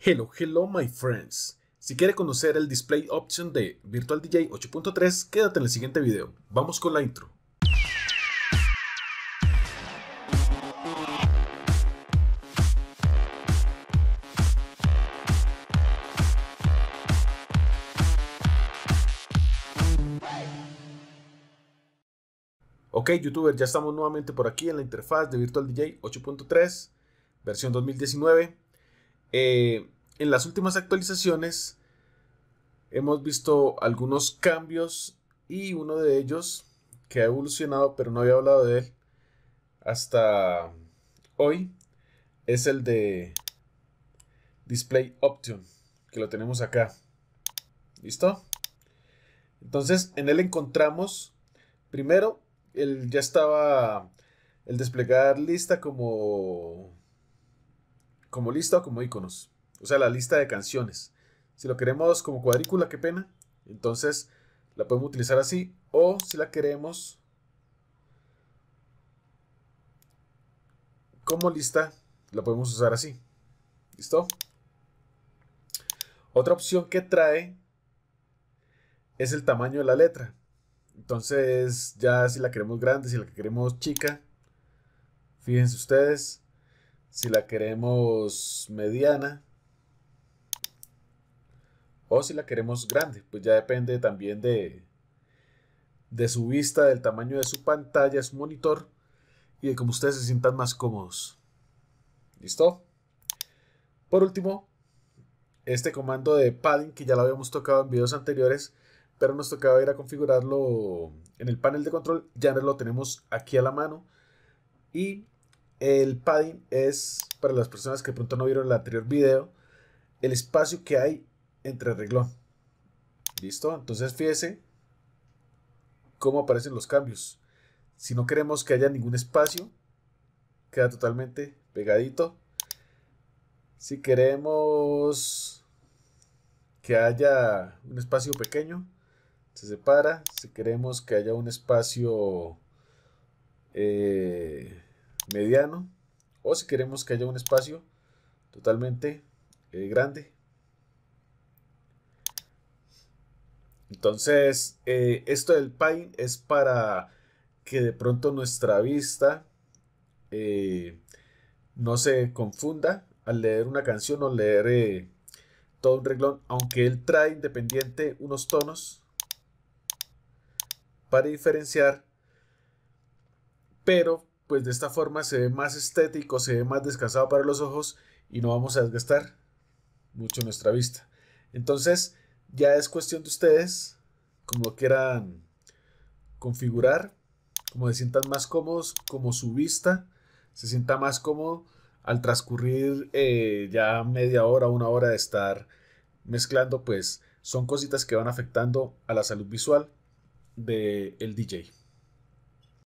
Hello, hello my friends. Si quieres conocer el display option de Virtual DJ 8.3, quédate en el siguiente video. Vamos con la intro. Ok youtuber, ya estamos nuevamente por aquí en la interfaz de Virtual DJ 8.3, versión 2019. Eh, en las últimas actualizaciones hemos visto algunos cambios y uno de ellos que ha evolucionado, pero no había hablado de él hasta hoy, es el de Display Option, que lo tenemos acá. ¿Listo? Entonces, en él encontramos, primero, ya estaba el desplegar lista como como lista o como iconos. O sea, la lista de canciones. Si lo queremos como cuadrícula, qué pena. Entonces la podemos utilizar así. O si la queremos como lista, la podemos usar así. ¿Listo? Otra opción que trae es el tamaño de la letra. Entonces, ya si la queremos grande, si la queremos chica, fíjense ustedes, si la queremos mediana o si la queremos grande, pues ya depende también de, de su vista, del tamaño de su pantalla, su monitor y de cómo ustedes se sientan más cómodos. ¿Listo? Por último, este comando de padding que ya lo habíamos tocado en videos anteriores, pero nos tocaba ir a configurarlo en el panel de control, ya lo tenemos aquí a la mano y el padding es, para las personas que pronto no vieron el anterior video, el espacio que hay entre ¿Listo? Entonces fíjese cómo aparecen los cambios. Si no queremos que haya ningún espacio, queda totalmente pegadito. Si queremos que haya un espacio pequeño, se separa. Si queremos que haya un espacio eh, mediano o si queremos que haya un espacio totalmente eh, grande. Entonces, eh, esto del PINE es para que de pronto nuestra vista eh, no se confunda al leer una canción o leer todo un reglón, aunque él trae independiente unos tonos para diferenciar, pero pues de esta forma se ve más estético, se ve más descansado para los ojos y no vamos a desgastar mucho nuestra vista. Entonces, ya es cuestión de ustedes, como quieran configurar, como se sientan más cómodos, como su vista se sienta más cómodo al transcurrir eh, ya media hora, una hora de estar mezclando, pues son cositas que van afectando a la salud visual del DJ.